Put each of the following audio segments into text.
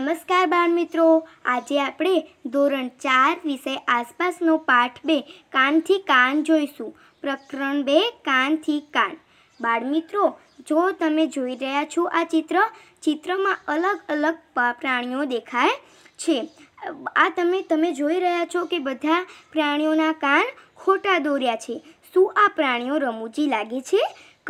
નમસ્કાર બાળ મિત્રો આજે આપણે ધોરણ ચાર વિષય આસપાસનો પાઠ બે કાનથી કાન જોઈશું પ્રકરણ બે કાનથી કાન બાળ મિત્રો જો તમે જોઈ રહ્યા છો આ ચિત્ર ચિત્રમાં અલગ અલગ પ્રાણીઓ દેખાય છે આ તમે તમે જોઈ રહ્યા છો કે બધા પ્રાણીઓના કાન ખોટા દોર્યા છે શું આ પ્રાણીઓ રમૂજી લાગે છે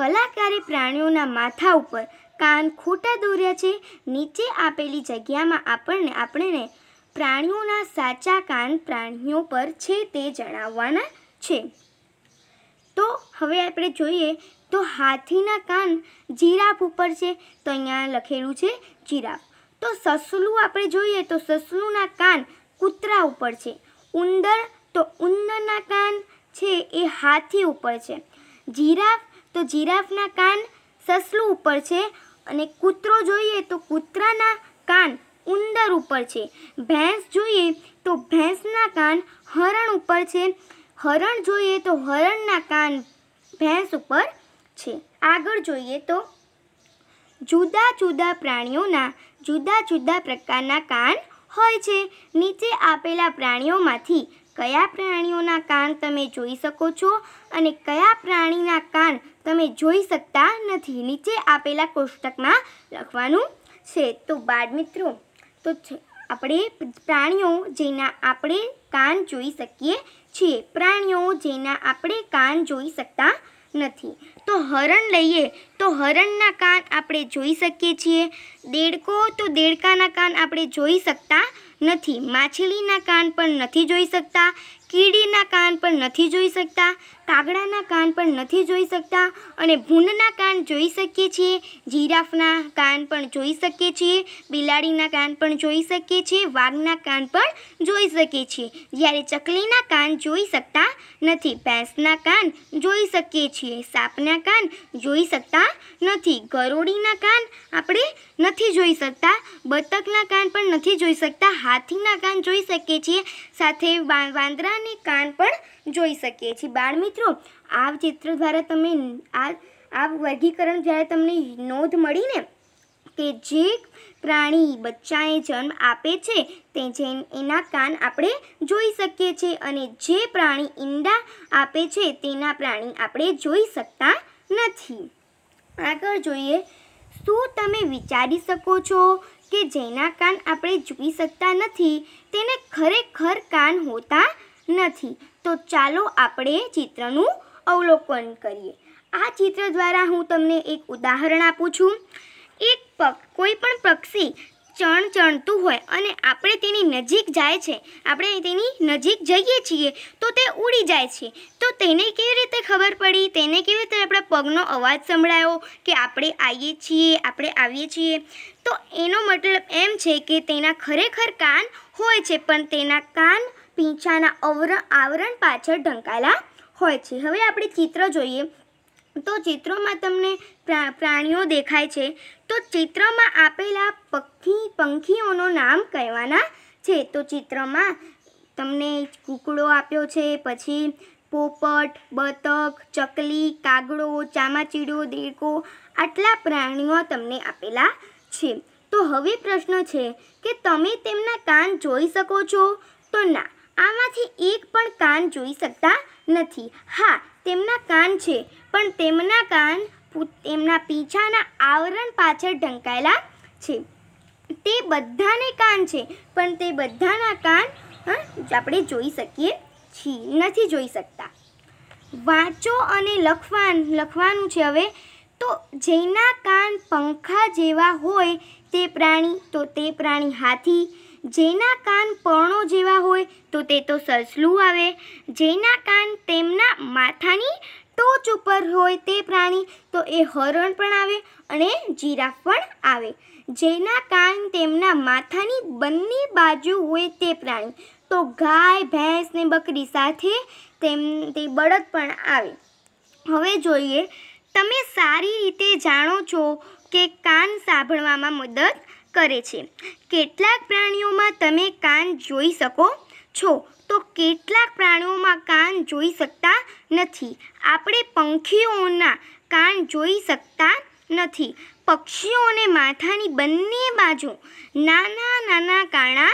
કલાકારે પ્રાણીઓના માથા ઉપર કાન ખોટા દોર્યા છે નીચે આપેલી જગ્યામાં આપણને આપણને પ્રાણીઓના સાચા કાન પ્રાણીઓ પર છે તે જણાવવાના છે તો હવે આપણે જોઈએ તો હાથીના કાન જીરાફ ઉપર છે તો અહીંયા લખેલું છે જીરાફ તો સસલું આપણે જોઈએ તો સસલુંના કાન કૂતરા ઉપર છે ઉંદર તો ઉંદરના કાન છે એ હાથી ઉપર છે જીરાફ તો જીરાફના કાન સસલું ઉપર છે અને કૂતરો જોઈએ તો કૂતરાના કાન ઉંદર ઉપર છે ભેંસ જોઈએ તો ભેંસના કાન હરણ ઉપર છે હરણ જોઈએ તો હરણના કાન ભેંસ ઉપર છે આગળ જોઈએ તો જુદા જુદા પ્રાણીઓના જુદા જુદા પ્રકારના કાન હોય છે નીચે આપેલા પ્રાણીઓમાંથી કયા પ્રાણીઓના કાન તમે જોઈ શકો છો અને કયા પ્રાણીના કાન તમે જોઈ શકતા નથી નીચે આપેલા કોષ્ટકમાં લખવાનું છે તો બાળ મિત્રો તો આપણે પ્રાણીઓ જેના આપણે કાન જોઈ શકીએ છીએ પ્રાણીઓ જેના આપણે કાન જોઈ શકતા નથી તો હરણ લઈએ તો હરણના કાન આપણે જોઈ શકીએ છીએ દેડકો તો દેડકાના કાન આપણે જોઈ શકતા નથી માછલીના કાન પણ નથી જોઈ શકતા કીડીના કાન પણ નથી જોઈ શકતા કાગડાના કાન પણ નથી જોઈ શકતા અને ભૂંડના કાન જોઈ શકીએ છીએ જીરાફના કાન પણ જોઈ શકીએ છીએ બિલાડીના કાન પણ જોઈ શકીએ છીએ વાઘના કાન પણ જોઈ શકીએ છીએ જ્યારે ચકલીના કાન જોઈ શકતા નથી ભેંસના કાન જોઈ શકીએ છીએ સાપના કાન જોઈ શકતા નથી ગરોળીના કાન આપણે નથી જોઈ શકતા બતકના કાન પણ નથી જોઈ શકતા હાથીના કાન જોઈ શકીએ છીએ સાથે વાંદરાને કાન પણ જોઈ શકીએ છીએ બાળ મિત્રો આ ચિત્ર દ્વારા તમે આ આ વર્ગીકરણ જ્યારે તમને નોંધ મળીને કે જે પ્રાણી બચ્ચાએ જન્મ આપે છે તે જે એના કાન આપણે જોઈ શકીએ છીએ અને જે પ્રાણી ઈંડા આપે છે તેના પ્રાણી આપણે જોઈ શકતા નથી આગળ જોઈએ શું તમે વિચારી શકો છો કે જેના કાન આપણે જોઈ શકતા નથી તેને ખરેખર કાન હોતા નથી તો ચાલો આપણે ચિત્રનું અવલોકન કરીએ આ ચિત્ર દ્વારા હું તમને એક ઉદાહરણ આપું છું એક પક કોઈ પણ પક્ષી ચણ ચણતું હોય અને આપણે તેની નજીક જાય છે આપણે તેની નજીક જઈએ છીએ તો તે ઉડી જાય છે તો તેને કેવી રીતે ખબર પડી તેને કેવી રીતે આપણા પગનો અવાજ સંભળાયો કે આપણે આવીએ છીએ આપણે આવીએ છીએ તો એનો મતલબ એમ છે કે તેના ખરેખર કાન હોય છે પણ તેના કાન પીંછાના અવર આવરણ પાછળ ઢંકાયેલા હોય છે હવે આપણે ચિત્ર જોઈએ તો ચિત્રોમાં તમને પ્રાણીઓ દેખાય છે તો ચિત્રમાં આપેલા પક્ષી પંખીઓનું નામ કહેવાના છે તો ચિત્રમાં તમને કૂકડો આપ્યો છે પછી પોપટ બતક ચકલી કાગડો ચામાચીડો દેડકો આટલા પ્રાણીઓ તમને આપેલા છે તો હવે પ્રશ્ન છે કે તમે તેમના કાન જોઈ શકો છો તો ના આમાંથી એક પણ કાન જોઈ શકતા નથી હા તેમના કાન છે પણ તેમના કાન તેમના પીછાના આવરણ પાછળ ઢંકાયેલા છે તે બધાને કાન છે પણ તે બધાના કાન આપણે જોઈ શકીએ છીએ નથી જોઈ શકતા વાંચો અને લખવાન લખવાનું છે હવે તો જેના કાન પંખા જેવા હોય તે પ્રાણી તો તે પ્રાણી હાથી જેના કાન પર્ણો જેવા હોય તો તે તો સસલું આવે જેના કાન તેમના માથાની ટોચ ઉપર હોય તે પ્રાણી તો એ હરણ પણ આવે અને જીરાફ પણ આવે જેના કાન તેમના માથાની બંને બાજુ હોય તે પ્રાણી તો ગાય ભેંસ ને બકરી સાથે તેમ તે બળદ પણ આવે હવે જોઈએ તમે સારી રીતે જાણો છો કે કાન સાંભળવામાં મદદ કરે છે કેટલાક પ્રાણીઓમાં તમે કાન જોઈ શકો છો તો કેટલાક પ્રાણીઓમાં કાન જોઈ શકતા નથી આપણે પંખીઓના કાન જોઈ શકતા નથી પક્ષીઓને માથાની બંને બાજુ નાના નાના કાણા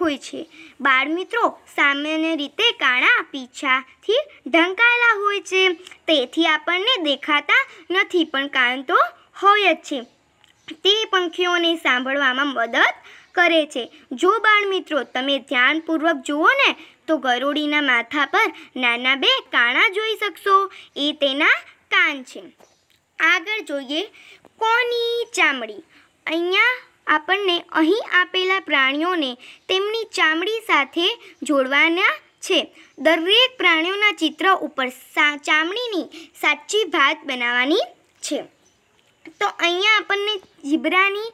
હોય છે બાળ મિત્રો સામાન્ય રીતે કાણા પીછાથી ઢંકાયેલા હોય છે તેથી આપણને દેખાતા નથી પણ કાન તો હોય જ છે તે પંખીઓને સાંભળવામાં મદદ કરે છે જો બાળ મિત્રો તમે ધ્યાનપૂર્વક જુઓ ને તો ગરોડીના માથા પર નાના બે કાણા જોઈ શકશો એ તેના કાન છે આગળ જોઈએ કોની ચામડી અહીંયા આપણને અહીં આપેલા પ્રાણીઓને તેમની ચામડી સાથે જોડવાના છે દરેક પ્રાણીઓના ચિત્ર ઉપર ચામડીની સાચી ભાત બનાવવાની છે તો અહીંયા આપણને ઝીબ્રાની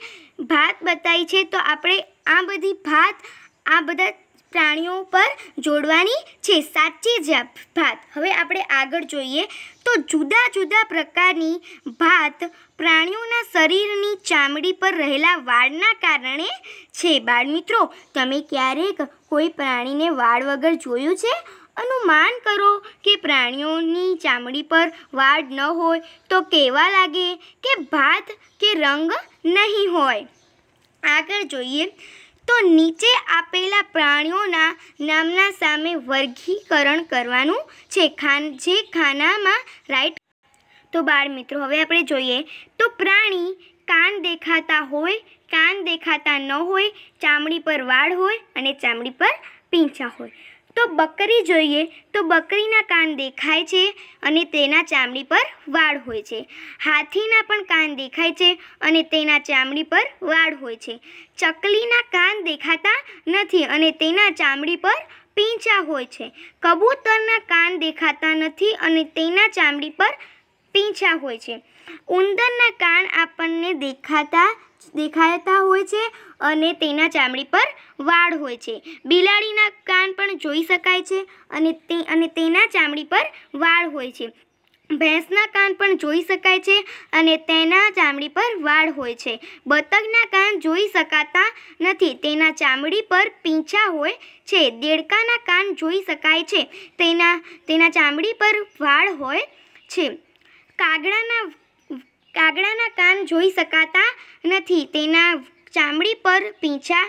ભાત બતાવી છે તો આપણે આ બધી ભાત આ બધા પ્રાણીઓ પર જોડવાની છે સાચી જ ભાત હવે આપણે આગળ જોઈએ તો જુદા જુદા પ્રકારની ભાત પ્રાણીઓના શરીરની ચામડી પર રહેલા વાળના કારણે છે બાળમિત્રો તમે ક્યારેક કોઈ પ્રાણીને વાળ વગર જોયું છે અનુમાન કરો કે પ્રાણીઓની ચામડી પર વાળ ન હોય તો કેવા લાગે કે ભાત કે રંગ નહીં હોય આગળ જોઈએ તો નીચે આપેલા પ્રાણીઓના નામના સામે વર્ગીકરણ કરવાનું છે ખાન જે ખાનામાં રાઈટ તો બાળ મિત્રો હવે આપણે જોઈએ તો પ્રાણી કાન દેખાતા હોય કાન દેખાતા ન હોય ચામડી પર વાળ હોય અને ચામડી પર પીંછા હોય તો બકરી જોઈએ તો બકરીના કાન દેખાય છે અને તેના ચામડી પર વાળ હોય છે હાથીના પણ કાન દેખાય છે અને તેના ચામડી પર વાળ હોય છે ચકલીના કાન દેખાતા નથી અને તેના ચામડી પર પીંચા હોય છે કબૂતરના કાન દેખાતા નથી અને તેના ચામડી પર પીંછા હોય છે ઉંદરના કાન આપણને દેખાતા દેખાતા હોય છે અને તેના ચામડી પર વાળ હોય છે બિલાડીના કાન પણ જોઈ શકાય છે અને તે અને તેના ચામડી પર વાળ હોય છે ભેંસના કાન પણ જોઈ શકાય છે અને તેના ચામડી પર વાળ હોય છે બતકના કાન જોઈ શકાતા નથી તેના ચામડી પર પીંછા હોય છે દેડકાના કાન જોઈ શકાય છે તેના તેના ચામડી પર વાળ હોય છે કાગડાના કાગડાના કાન જોઈ શકાતા નથી તેના ચામડી પર પીંછા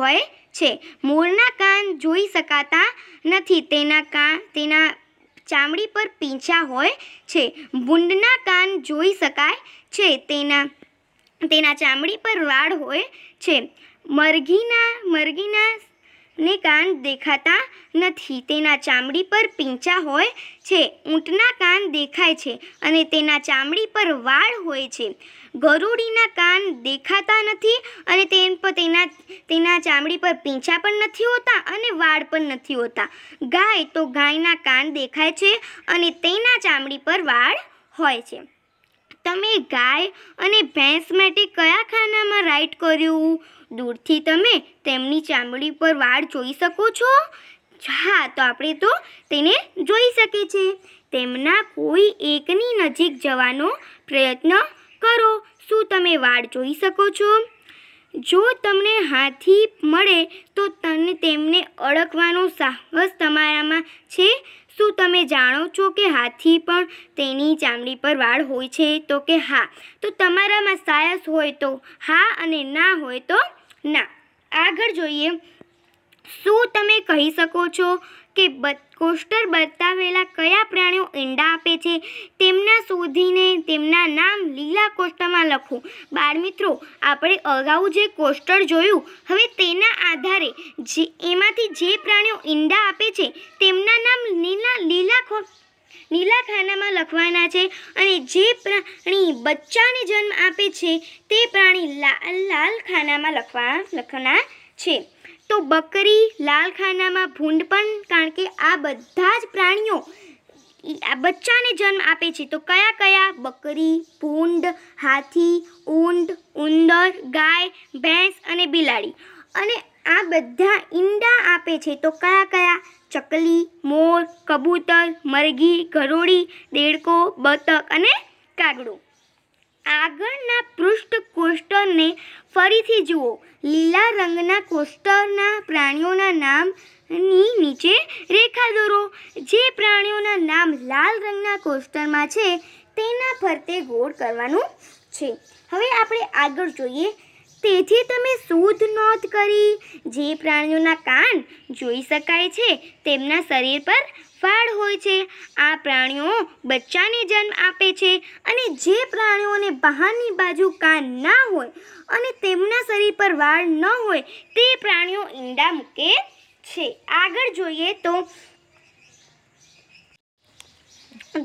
હોય છે મોરના કાન જોઈ શકાતા નથી તેના કાન તેના ચામડી પર પીંછા હોય છે ભૂંડના કાન જોઈ શકાય છે તેના તેના ચામડી પર વાળ હોય છે મરઘીના મરઘીના ને કાન દેખાતા નથી તેના ચામડી પર પીંચા હોય છે ઊંટના કાન દેખાય છે અને તેના ચામડી પર વાળ હોય છે ગરુડીના કાન દેખાતા નથી અને તેમ પર તેના તેના ચામડી પર પીંછા પણ નથી હોતા અને વાળ પણ નથી હોતા ગાય તો ગાયના કાન દેખાય છે અને તેના ચામડી પર વાળ હોય છે તમે ગાય અને ભેંસ માટે કયા ખાનામાં રાઈટ કર્યું દૂરથી તમે તેમની ચામડી પર વાળ જોઈ શકો છો હા તો આપણે તો તેને જોઈ શકીએ છીએ તેમના કોઈ એકની નજીક જવાનો પ્રયત્ન કરો શું તમે વાળ જોઈ શકો છો જો તમને હાથી મળે તો તને તેમને અડકવાનો સાહસ તમારામાં છે શું તમે જાણો છો કે હાથી પણ તેની ચામડી પર વાળ હોય છે તો કે હા તો તમારામાં સાહસ હોય તો હા અને ના હોય તો ના આગળ જોઈએ શું તમે કહી શકો છો કે કોસ્ટર બતાવેલા કયા પ્રાણીઓ ઈંડા આપે છે તેમના શોધીને તેમના નામ લીલા કોષ્ટમાં લખો બાળ મિત્રો આપણે અગાઉ જે કોસ્ટર જોયું હવે તેના આધારે જે એમાંથી જે પ્રાણીઓ ઈંડા આપે છે તેમના નામ લીલા લીલા નીલા ખાનામાં લખવાના છે અને જે પ્રાણી બચ્ચાને જન્મ આપે છે તે પ્રાણી લાલ લાલ ખાનામાં લખવા લખવાના છે તો બકરી લાલ ખાનામાં ભૂંડ પણ કારણ કે આ બધા જ પ્રાણીઓ બચ્ચાને જન્મ આપે છે તો કયા કયા બકરી ભૂંડ હાથી ઊંટ ઉંદર ગાય ભેંસ અને બિલાડી અને આ બધા ઈંડા આપે છે તો કયા કયા ચકલી મોર કબૂતર મરઘી ગરોળી દેડકો બતક અને કાગડો આગળના પૃષ્ઠ કોસ્ટરને ફરીથી જુઓ લીલા રંગના કોસ્ટરના પ્રાણીઓના નામની નીચે રેખા દોરો જે પ્રાણીઓના નામ લાલ રંગના કોસ્ટરમાં છે તેના ફરતે ગોળ કરવાનું છે હવે આપણે આગળ જોઈએ તેથી તમે શુદ્ધ નોંધ કરી જે પ્રાણીઓના કાન જોઈ શકાય છે તેમના શરીર પર વાળ હોય છે આ પ્રાણીઓ બચ્ચાને જન્મ આપે છે અને જે પ્રાણીઓને બહારની બાજુ કાન ના હોય અને તેમના શરીર પર વાળ ન હોય તે પ્રાણીઓ ઈંડા મૂકે છે આગળ જોઈએ તો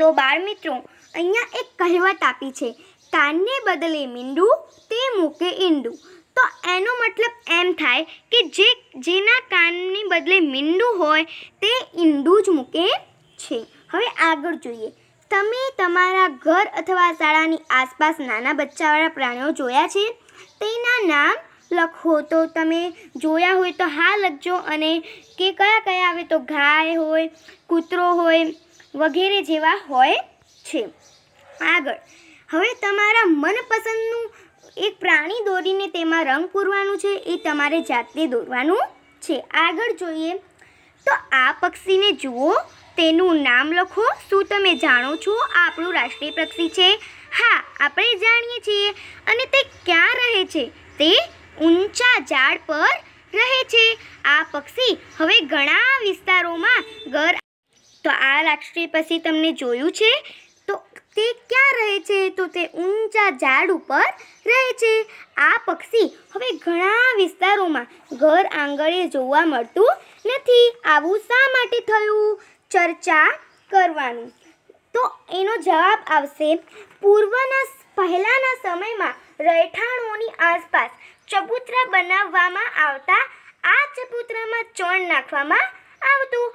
તો બાળ મિત્રો અહીંયા એક કહેવત આપી છે કાનને બદલે મીંડું તે મૂકે ઈંડું તો એનો મતલબ એમ થાય કે જે જેના કાનની બદલે મીંડું હોય તે ઈંડું જ મૂકે છે હવે આગળ જોઈએ તમે તમારા ઘર અથવા શાળાની આસપાસ નાના બચ્ચાવાળા પ્રાણીઓ જોયા છે તેના નામ લખો તો તમે જોયા હોય તો હા લખજો અને કે કયા કયા આવે તો ગાય હોય કૂતરો હોય વગેરે જેવા હોય છે આગળ હવે તમારા મનપસંદનું એક પ્રાણી દોરીને તેમાં રંગ પૂરવાનું છે એ તમારે જાતે દોરવાનું છે આગળ જોઈએ તો આ પક્ષીને જુઓ તેનું નામ લખો શું તમે જાણો છો આ આપણું રાષ્ટ્રીય પક્ષી છે હા આપણે જાણીએ છીએ અને તે ક્યાં રહે છે તે ઊંચા ઝાડ પર રહે છે આ પક્ષી હવે ઘણા વિસ્તારોમાં ઘર તો આ રાષ્ટ્રીય પક્ષી તમને જોયું છે તે ક્યાં રહે છે તો તે ઊંચા ઝાડ ઉપર રહે છે આ પક્ષી હવે ઘણા વિસ્તારોમાં ઘર આંગણે જોવા મળતું નથી આવું શા માટે થયું ચર્ચા કરવાનું તો એનો જવાબ આવશે પૂર્વના પહેલાંના સમયમાં રહેઠાણોની આસપાસ ચબૂતરા બનાવવામાં આવતા આ ચબૂતરામાં ચણ નાખવામાં આવતું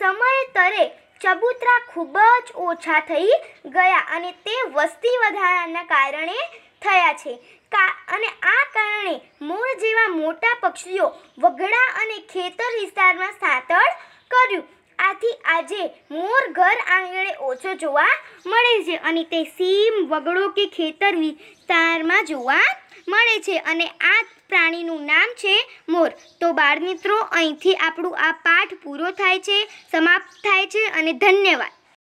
સમય તરે ચબૂતરા ખૂબ જ ઓછા થઈ ગયા અને તે વસ્તી વધારાના કારણે થયા છે કા અને આ કારણે મોર જેવા મોટા પક્ષીઓ વગડા અને ખેતર વિસ્તારમાં સાતળ કર્યું આથી આજે મોર ઘર આંગણે ઓછો જોવા મળે છે અને તે સીમ વગડો કે ખેતર વિસ્તારમાં જોવા મળે છે અને આ પ્રાણીનું નામ છે મોર તો બાળમિત્રો અહીંથી આપણું આ પાઠ પૂરો થાય છે સમાપ્ત થાય છે અને ધન્યવાદ